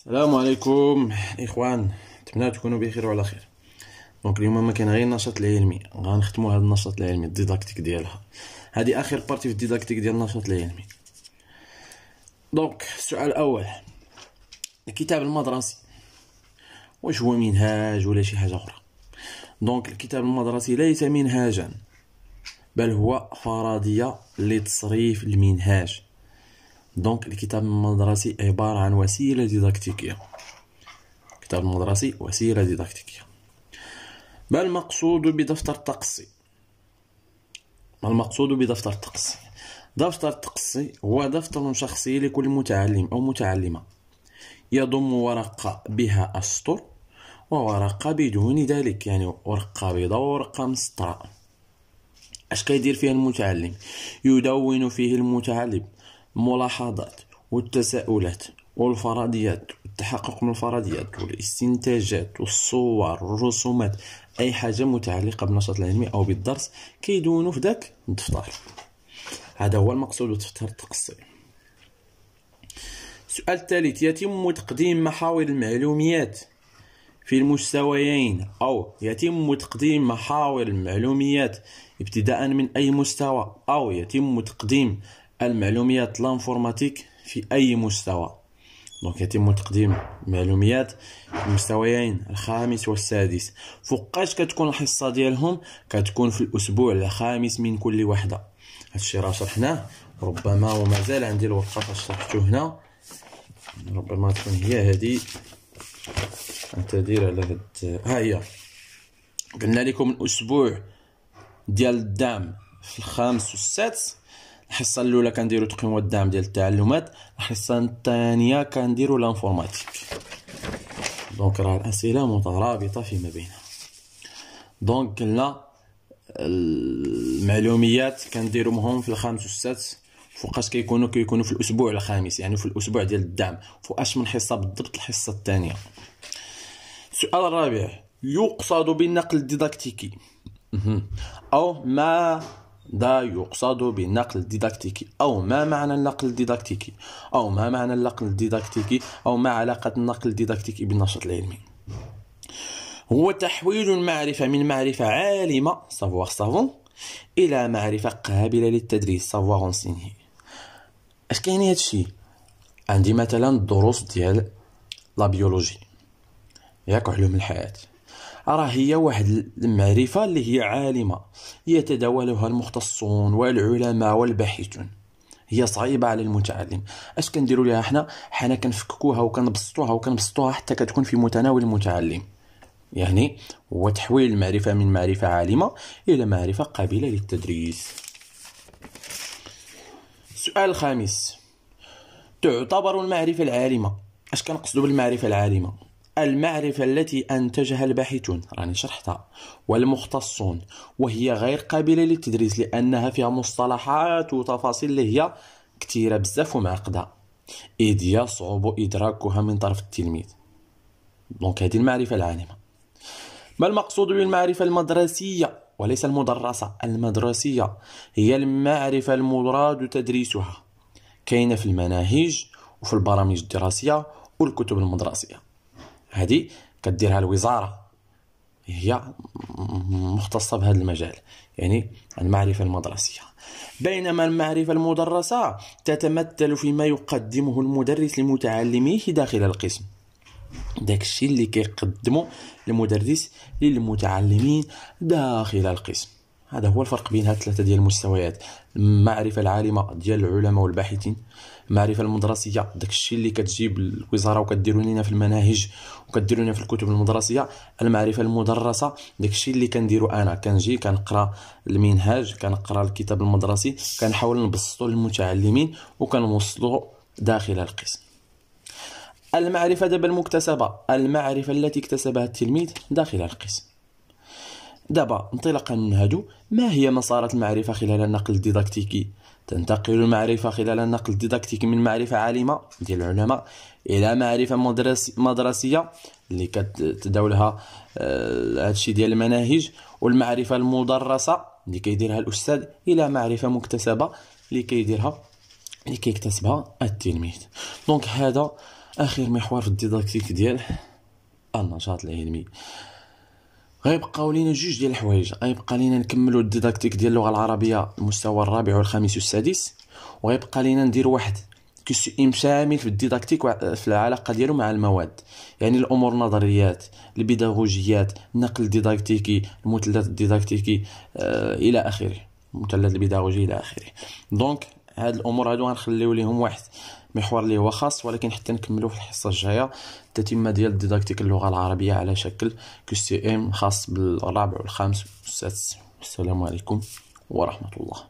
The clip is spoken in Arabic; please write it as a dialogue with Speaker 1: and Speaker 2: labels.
Speaker 1: السلام عليكم اخوان نتمنى تكونوا بخير وعلى خير دونك اليوم ما كاين غير النشاط العلمي غنختموا هذا النشاط العلمي الديداكتيك ديالها هذه اخر بارتي في الديداكتيك ديال النشاط العلمي دونك السؤال الاول الكتاب المدرسي واش هو منهاج ولا شي حاجه اخرى دونك الكتاب المدرسي ليس منهاجا بل هو فرضيه لتصريف المنهاج دونك الكتاب المدرسي عبارة عن وسيلة ديداكتيكية الكتاب المدرسي وسيلة ديداكتيكية ما المقصود بدفتر تقصي ما المقصود بدفتر تقصي دفتر تقصي هو دفتر شخصي لكل متعلم أو متعلمة يضم ورقة بها أسطر وورقة بدون ذلك يعني ورقة بيضاء وورقة مسطرة اش كيدير فيها المتعلم يدون فيه المتعلم الملاحظات والتساؤلات والفرضيات والتحقق من الفرضيات والاستنتاجات والصور والرسومات اي حاجه متعلقه بالنشاط العلمي او بالدرس كيدونوا في ذاك الدفتر هذا هو المقصود بالدفتر التقصي السؤال الثالث يتم تقديم محاور المعلوميات في المستويين أو يتم تقديم محاور المعلوميات ابتداء من أي مستوى أو يتم تقديم المعلوميات لانفورماتيك في أي مستوى دونك يتم تقديم معلوميات في المستويين الخامس والسادس فوقاش كتكون الحصه ديالهم كتكون في الاسبوع الخامس من كل وحده هادشي راه شرحناه ربما ومازال عندي الوقت فاش شرحته هنا ربما تكون هي هذه دير على هاد ها هي قلنا لكم الاسبوع ديال الدعم في الخامس والسادس الحصه الاولى كنديرو تقييم الدعم ديال التعلمات الحصه الثانيه كنديرو لانفورماتيك دونك راه الاسئله مترابطه فيما بينها دونك قلنا المعلوميات كنديروهم في الخامس والسادس فوقاش كيكونوا كيكونوا في الاسبوع الخامس يعني في الاسبوع ديال الدعم فوقاش من حصه بالضبط الحصه الثانيه السؤال الرابع يقصد بالنقل الديداكتيكي او ما دا يقصد بالنقل الديداكتيكي أو ما معنى النقل الديداكتيكي أو ما معنى النقل الديداكتيكي أو ما علاقة النقل الديداكتيكي بالنشاط العلمي هو تحويل المعرفة من معرفة عالمة savoir savant إلى معرفة قابلة للتدريس savoir enseigner اش كاين هذا الشيء عندي مثلا الدروس ديال لا بيولوجي ياك علوم الحياه راه هي واحد المعرفة اللي هي عالمة يتداولها المختصون والعلماء والباحثون هي صعيبة على المتعلم اش كنديروا ليها حنا حنا كنفككوها وكنبسطوها وكنبسطوها حتى كتكون في متناول المتعلم يعني هو تحويل المعرفة من معرفة عالمة إلى معرفة قابلة للتدريس السؤال الخامس تعتبر المعرفة العالمة اش كنقصدو بالمعرفة العالمة المعرفة التي أنتجها الباحثون راني شرحتها والمختصون وهي غير قابلة للتدريس لأنها فيها مصطلحات وتفاصيل هي كثيرة بزاف ومعقدة إذ يصعب إدراكها من طرف التلميذ دونك هذه المعرفة العالمة ما المقصود بالمعرفة المدرسية وليس المدرسة المدرسية هي المعرفة المراد تدريسها كاينة في المناهج وفي البرامج الدراسية والكتب المدرسية هذه كديرها الوزاره هي مختصه بهذا المجال يعني المعرفه المدرسيه بينما المعرفه المدرسه تتمثل فيما يقدمه المدرس لمتعلميه داخل القسم داك الشيء اللي كيقدمه المدرس للمتعلمين داخل القسم هذا هو الفرق بين هاد الثلاثه ديال المستويات المعرفه العالمه ديال العلماء والباحثين المعرفه المدرسيه داك الشيء اللي كتجيب الوزاره وكديروا لنا في المناهج وكديروا لنا في الكتب المدرسيه المعرفه المدرسه داك الشيء اللي كنديرو انا كنجي كنقرا المنهاج كنقرا الكتاب المدرسي كنحاول نبسطو للمتعلمين وكنوصلو داخل القسم المعرفه دابا المكتسبه المعرفه التي اكتسبها التلميذ داخل القسم دابا انطلاقا من هادو ما هي مسارات المعرفة خلال النقل الديداكتيكي تنتقل المعرفة خلال النقل الديداكتيكي من معرفة عالمة ديال العلماء إلى معرفة مدرس مدرسية اللي كتداولها آه، هادشي ديال المناهج والمعرفة المدرسة اللي كيديرها الأستاذ إلى معرفة مكتسبة اللي كيديرها اللي كيكتسبها التلميذ دونك هذا اخر محور في الديداكتيك ديال النشاط العلمي غيبقاو لينا جوج ديال الحوايج غيبقى لينا نكملوا الديداكتيك ديال اللغه العربيه المستوى الرابع والخامس والسادس وغيبقى لينا ندير واحد كسئم شامل في الديداكتيك في العلاقه ديالو مع المواد يعني الامور النظريات البيداغوجيات النقل الديداكتيكي المثلث الديداكتيكي آه الى اخره المثلث البيداغوجي الى اخره دونك هاد الامور هادو غنخليو ليهم واحد محور اللي هو خاص ولكن حتى نكملو في الحصه الجايه التتمه ديال ديداكتيك اللغه العربيه على شكل كيو سي ام خاص بالرابع والخامس والسادس السلام عليكم ورحمه الله